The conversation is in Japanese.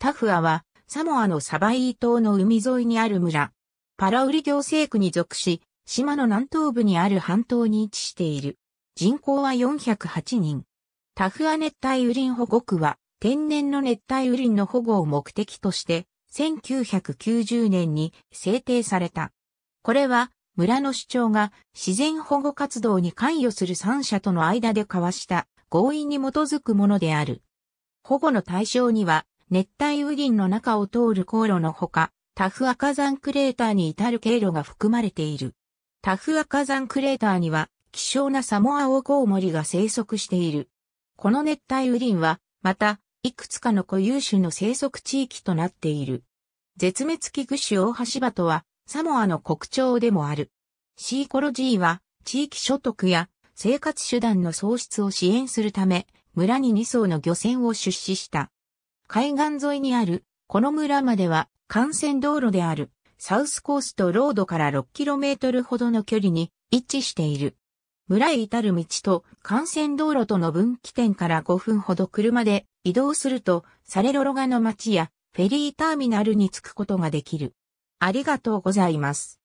タフアは、サモアのサバイー島の海沿いにある村。パラウリ行政区に属し、島の南東部にある半島に位置している。人口は408人。タフア熱帯雨林保護区は、天然の熱帯雨林の保護を目的として、1990年に制定された。これは、村の主張が自然保護活動に関与する3社との間で交わした合意に基づくものである。保護の対象には、熱帯雨林の中を通る航路のほか、タフアザ山クレーターに至る経路が含まれている。タフアザ山クレーターには、希少なサモアオコウモリが生息している。この熱帯雨林は、また、いくつかの固有種の生息地域となっている。絶滅危惧種オオハシバトは、サモアの国鳥でもある。シーコロジーは、地域所得や生活手段の創出を支援するため、村に2層の漁船を出資した。海岸沿いにある、この村までは幹線道路である、サウスコーストロードから 6km ほどの距離に位置している。村へ至る道と幹線道路との分岐点から5分ほど車で移動すると、サレロロガの町やフェリーターミナルに着くことができる。ありがとうございます。